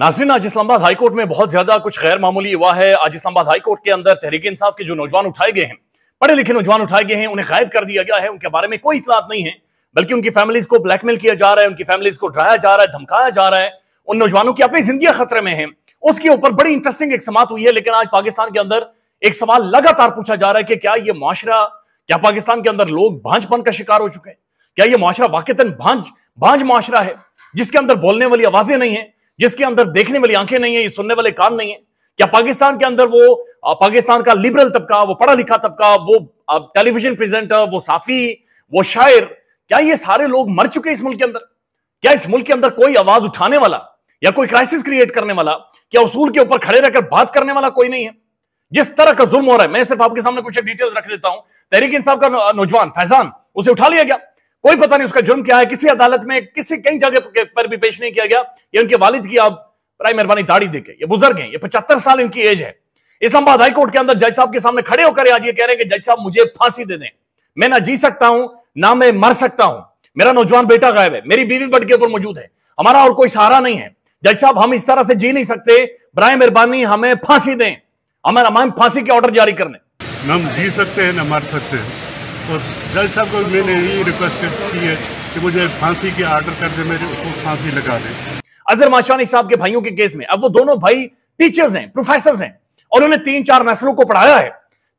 नाजिन आज इस्लामाबाद हाईकोर्ट में बहुत ज्यादा कुछ गैर मामूली हुआ है आज इस्लामाबाद हाईकोर्ट के अंदर तहरीक इंसाफ के जो नौजवान उठाए गए हैं पढ़े लिखे नौजवान उठाए गए हैं उन्हें गायब कर दिया गया है उनके बारे में कोई इतलात नहीं है बल्कि उनकी फैमिलीज को ब्लैकमेल किया जा रहा है उनकी फैमिलीज को डराया जा रहा है धमकाया जा रहा है उन नौजवानों की अपनी जिंदगी खतरे में है उसके ऊपर बड़ी इंटरेस्टिंग एक समात हुई है लेकिन आज पाकिस्तान के अंदर एक सवाल लगातार पूछा जा रहा है कि क्या ये माशरा क्या पाकिस्तान के अंदर लोग भांजपन का शिकार हो चुके हैं क्या ये माशरा वाकता भांज भांज माशरा है जिसके अंदर बोलने वाली आवाजें नहीं है जिसके अंदर देखने वाली आंखें नहीं है सुनने वाले कान नहीं है क्या पाकिस्तान के अंदर वो पाकिस्तान का लिबरल तबका वो पढ़ा लिखा तबका वो टेलीविजन प्रेजेंटर वो साफी वो शायर क्या ये सारे लोग मर चुके इस मुल्क के अंदर क्या इस मुल्क के अंदर कोई आवाज उठाने वाला या कोई क्राइसिस क्रिएट करने वाला क्या उसूल के ऊपर खड़े रहकर बात करने वाला कोई नहीं है जिस तरह का जुर्म हो रहा है मैं सिर्फ आपके सामने कुछ डिटेल्स रख देता हूं तहरीक इंसाफ का नौजवान फैजान उसे उठा लिया गया कोई पता नहीं उसका जुर्म क्या है किसी अदालत में किसी कई जगह पर भी पेश नहीं किया गया ये उनके वालिद की आप प्राय मेहरबानी दाढ़ी देखे ये बुजुर्ग हैं ये पचहत्तर साल इनकी एज है इस्लामाबाद हाईकोर्ट के अंदर जज साहब के सामने खड़े होकर आज ये कह रहे हैं कि जज साहब मुझे फांसी दे दें मैं ना जी सकता हूं ना मैं मर सकता हूं मेरा नौजवान बेटा गायब है मेरी बीवी बट के ऊपर मौजूद है हमारा और कोई सहारा नहीं है जज साहब हम इस तरह से जी नहीं सकते बर मेहरबानी हमें फांसी दें हमारा फांसी के ऑर्डर जारी करने ना हम जी सकते हैं ना मर सकते हैं और जज साहब को मैंने ये रिक्वेस्ट की है कि मुझे फांसी के आर्डर कर दे मेरे उसको फांसी लगा दे अजहर माशानी साहब के भाइयों के केस में अब वो दोनों भाई टीचर्स हैं प्रोफेसर हैं और उन्हें तीन चार नस्लों को पढ़ाया है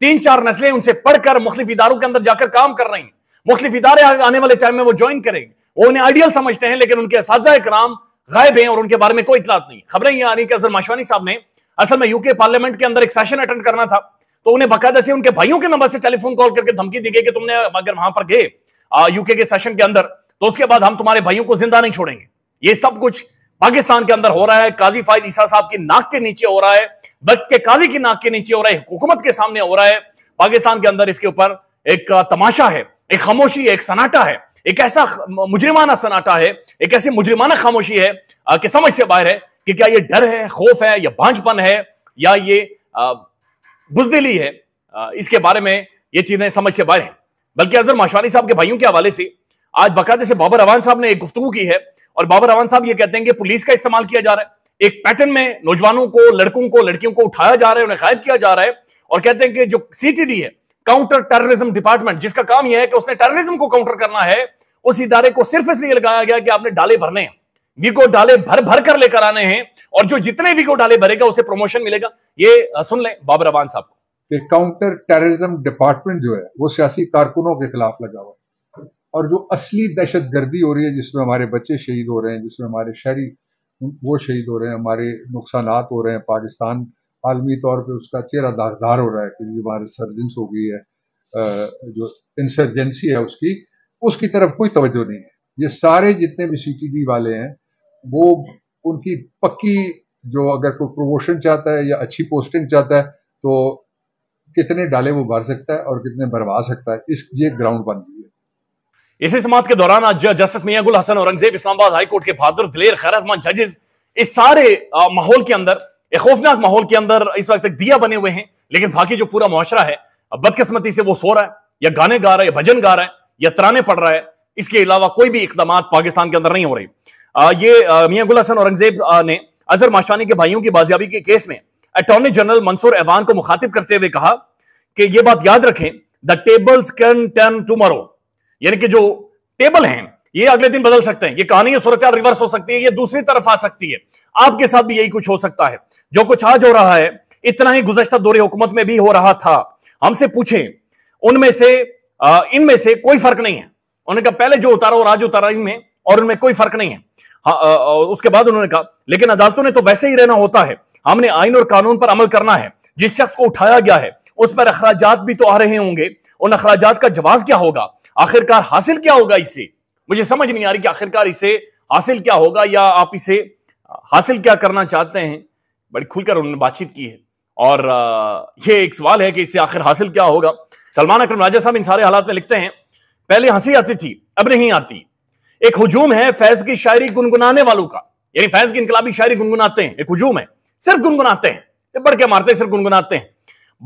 तीन चार नस्लें उनसे पढ़कर मुख्तलिफ इदारों के अंदर जाकर काम कर रही हैं मुख्तलिफ इदारे आने वाले टाइम में वो ज्वाइन करेंगे वो उन्हें आइडियल समझते हैं लेकिन उनके इसम गायब हैं और उनके बारे में कोई इतलात नहीं खबरें यह आ रही कि अजहर माशवानी साहब ने असल में यूके पार्लियामेंट के अंदर एक सेशन अटेंड करना था तो उन्हें बकायदा से उनके भाइयों के नंबर से टेलीफोन कॉल करके धमकी दी गई कि तुमने अगर वहां पर गए यूके के सेशन के अंदर तो उसके बाद हम तुम्हारे भाइयों को जिंदा नहीं छोड़ेंगे ये सब कुछ पाकिस्तान के अंदर हो रहा है काजी फायद ईसा साहब की नाक के नीचे हो रहा है वक्त के काजी की नाक के नीचे हो रहा है हुकूमत के सामने हो रहा है पाकिस्तान के अंदर इसके ऊपर एक तमाशा है एक खामोशी है एक सनाटा है एक ऐसा मुजरिमाना सनाटा है एक ऐसी मुजरिमाना खामोशी है कि समझ से बाहर है कि क्या ये डर है खौफ है या भांझपन है या ये बुजदिली है इसके बारे में ये चीजें समझ से बाहर हैं बल्कि अजहर माशवानी साहब के भाइयों के हवाले से आज बकायदे से बाबर अवान साहब ने एक गुफ्तु की है और बाबर अवान साहब ये कहते हैं कि पुलिस का इस्तेमाल किया जा रहा है एक पैटर्न में नौजवानों को लड़कों को लड़कियों को उठाया जा रहा है उन्हें गायब किया जा रहा है और कहते हैं कि जो सीटीडी है काउंटर टेररिज्म डिपार्टमेंट जिसका काम यह है कि उसने टेररिज्म को काउंटर करना है उस इदारे को सिर्फ इसलिए लगाया गया कि आपने डाले भरने हैं को डाले भर भर कर लेकर आने हैं और जो जितने भी को डाले भरेगा उसे प्रमोशन मिलेगा ये सुन लें बाबर अवान साहब को काउंटर टेररिज्म डिपार्टमेंट जो है वो सियासी कारकुनों के खिलाफ लगा हुआ और जो असली दहशत गर्दी हो रही है जिसमें हमारे बच्चे शहीद हो रहे हैं जिसमें हमारे शहरी वो शहीद हो रहे हैं हमारे नुकसान हो रहे हैं पाकिस्तान आलमी तौर पर उसका चेहरा दागदार हो रहा है क्योंकि हमारे सर्जेंस हो गई है जो इंसर्जेंसी है उसकी उसकी तरफ कोई तवज्जो नहीं है ये सारे जितने भी सी वाले हैं वो उनकी पक्की जो अगर कोई प्रमोशन चाहता है या अच्छी पोस्टिंग चाहता है तो कितने डाले वो भर सकता है और कितने भरवा सकता है इस ये ग्राउंड बन गई है इसी समाज के दौरान आज जस्टिस मियागुल हसन औरंगजेब इस्लामाबाद हाईकोर्ट के बहादुर दिलेर खैरतमान जजेस इस सारे माहौल के अंदर एक खौफनाक माहौल के अंदर इस वक्त तक दिया बने हुए हैं लेकिन बाकी जो पूरा मुआरा है बदकिस्मती से वो सो रहा है या गाने गा रहा है या भजन गा रहा है या तराने पढ़ रहा है इसके अलावा कोई भी इकदाम पाकिस्तान के अंदर नहीं हो रही ये मियां गुल हसन औरंगजेब ने अजहर माशानी के भाइयों की बाजियाबी के केस में अटॉर्नी जनरल मंसूर एवान को मुखातिब करते हुए कहा कि ये बात याद रखें the tables can turn tomorrow यानी कि जो टेबल हैं ये अगले दिन बदल सकते हैं ये कहानी सुरक्षा रिवर्स हो सकती है ये दूसरी तरफ आ सकती है आपके साथ भी यही कुछ हो सकता है जो कुछ आज हो रहा है इतना ही गुजश्ता दौरे हुकूमत में भी हो रहा था हमसे पूछें उनमें से इनमें से कोई फर्क नहीं है उन्होंने कहा पहले जो उतारा और आज उतारा इनमें और उनमें कोई फर्क नहीं है हाँ, उसके बाद उन्होंने कहा लेकिन अदालतों ने तो वैसे ही रहना होता है हमने आइन और कानून पर अमल करना है जिस शख्स को उठाया गया है उस पर अखराज भी तो आ रहे होंगे उन अखराज का जवाब क्या होगा आखिरकार हासिल क्या होगा इससे मुझे समझ नहीं आ रही कि आखिरकार इसे हासिल क्या होगा या आप इसे हासिल क्या करना चाहते हैं बड़ी खुलकर उन्होंने बातचीत की है और ये एक सवाल है कि इसे आखिर हासिल क्या होगा सलमान अक्रम राजा साहब इन सारे हालात में लिखते हैं पहले हंसी आती थी अब नहीं आती एक हजूम है फैज की शायरी गुनगुनाने वालों का यानी फैज की इनकलाबी शायरी गुनगुनाते हैं एक हजूम है सिर्फ गुनगुनाते हैं बढ़ के मारते सिर्फ गुनगुनाते हैं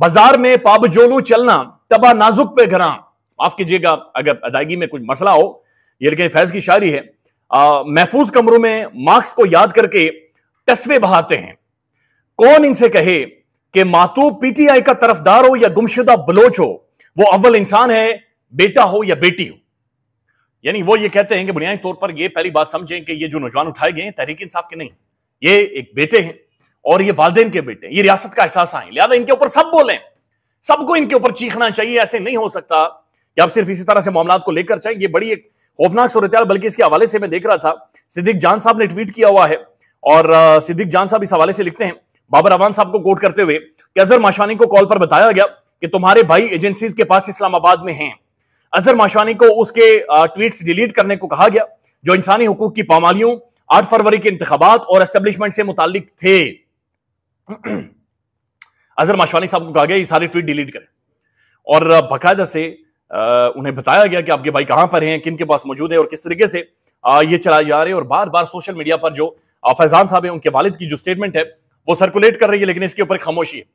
बाजार में पाबजोलू चलना तबा नाजुक पे घर माफ कीजिएगा अगर अदायगी में कुछ मसला हो ये लेकिन फैज की शायरी है महफूज कमरों में मार्क्स को याद करके तस्वे बहाते हैं कौन इनसे कहे कि मातू पीटीआई का तरफदार हो या गुमशुदा बलोच हो वो अव्वल इंसान है बेटा हो या बेटी हो यानी वो ये कहते हैं कि बुनियादी तौर पर ये पहली बात समझें कि ये जो नौजवान उठाए गए हैं तहरीक इंसाफ के नहीं ये एक बेटे हैं और ये वालदेन के बेटे हैं ये रियासत का एहसास आए लिहाजा इनके ऊपर सब बोलें सबको इनके ऊपर चीखना चाहिए ऐसे नहीं हो सकता कि आप सिर्फ इसी तरह से मामला को लेकर चाहें ये बड़ी एक खौफनाक सूरत बल्कि इसके हवाले से मैं देख रहा था सिद्दीक जान साहब ने ट्वीट किया हुआ है और सिद्दीक जान साहब इस हवाले से लिखते हैं बाबर अवान साहब को कोट करते हुए कि अजहर माशवानी को कॉल पर बताया गया कि तुम्हारे भाई एजेंसीज के पास इस्लामाबाद में हैं अजहर माशवानी को उसके ट्वीट डिलीट करने को कहा गया जो इंसानी हकूक की पामालियों आठ फरवरी के इंतबात और एस्टेब्लिशमेंट से मुतालिक थे अजहर माशवानी साहब को कहा गया ये सारे ट्वीट डिलीट करें और बाकायदा से आ, उन्हें बताया गया कि आपके भाई कहां पर हैं किन के पास मौजूद है और किस तरीके से आ, ये चलाए जा रहे हैं और बार बार सोशल मीडिया पर जो फैजान साहब है उनके वालिद की जो स्टेटमेंट है वो सर्कुलेट कर रही है लेकिन इसके ऊपर खामोशी है